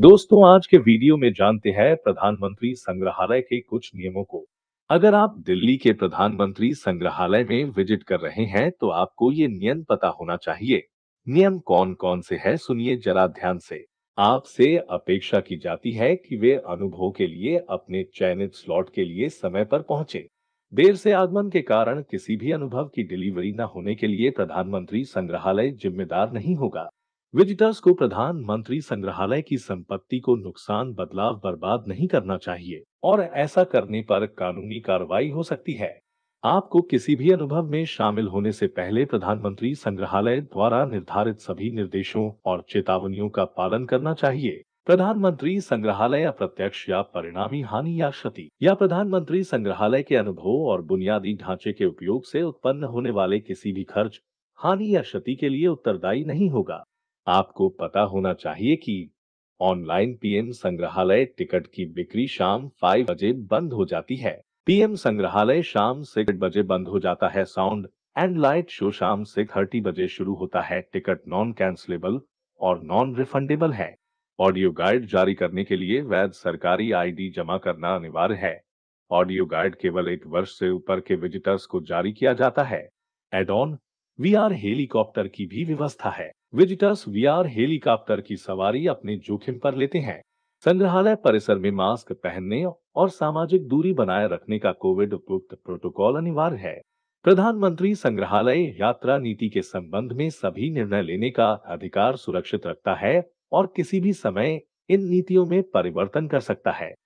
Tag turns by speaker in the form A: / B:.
A: दोस्तों आज के वीडियो में जानते हैं प्रधानमंत्री संग्रहालय के कुछ नियमों को अगर आप दिल्ली के प्रधानमंत्री संग्रहालय में विजिट कर रहे हैं तो आपको ये नियम पता होना चाहिए नियम कौन कौन से हैं सुनिए जरा ध्यान से आपसे अपेक्षा की जाती है कि वे अनुभव के लिए अपने चयनित स्लॉट के लिए समय पर पहुंचे देर से आगमन के कारण किसी भी अनुभव की डिलीवरी न होने के लिए प्रधानमंत्री संग्रहालय जिम्मेदार नहीं होगा विजिटर्स को प्रधानमंत्री संग्रहालय की संपत्ति को नुकसान बदलाव बर्बाद नहीं करना चाहिए और ऐसा करने पर कानूनी कार्रवाई हो सकती है आपको किसी भी अनुभव में शामिल होने से पहले प्रधानमंत्री संग्रहालय द्वारा निर्धारित सभी निर्देशों और चेतावनियों का पालन करना चाहिए प्रधानमंत्री संग्रहालय अप्रत्यक्ष या परिणामी हानि या क्षति या प्रधानमंत्री संग्रहालय के अनुभव और बुनियादी ढांचे के उपयोग से उत्पन्न होने वाले किसी भी खर्च हानि या क्षति के लिए उत्तरदायी नहीं होगा आपको पता होना चाहिए कि ऑनलाइन पीएम संग्रहालय टिकट की बिक्री शाम 5 बजे बंद हो जाती है पीएम संग्रहालय शाम से बजे बंद हो जाता है साउंड एंड लाइट शो शाम से थर्टी बजे शुरू होता है टिकट नॉन कैंसलेबल और नॉन रिफंडेबल है ऑडियो गाइड जारी करने के लिए वैध सरकारी आईडी जमा करना अनिवार्य है ऑडियो गाइड केवल एक वर्ष से ऊपर के विजिटर्स को जारी किया जाता है एड ऑन वीआर हेलीकॉप्टर की भी व्यवस्था है विजिटर्स वीआर हेलीकॉप्टर की सवारी अपने जोखिम पर लेते हैं संग्रहालय परिसर में मास्क पहनने और सामाजिक दूरी बनाए रखने का कोविड उपयुक्त प्रोटोकॉल अनिवार्य है प्रधानमंत्री संग्रहालय यात्रा नीति के संबंध में सभी निर्णय लेने का अधिकार सुरक्षित रखता है और किसी भी समय इन नीतियों में परिवर्तन कर सकता है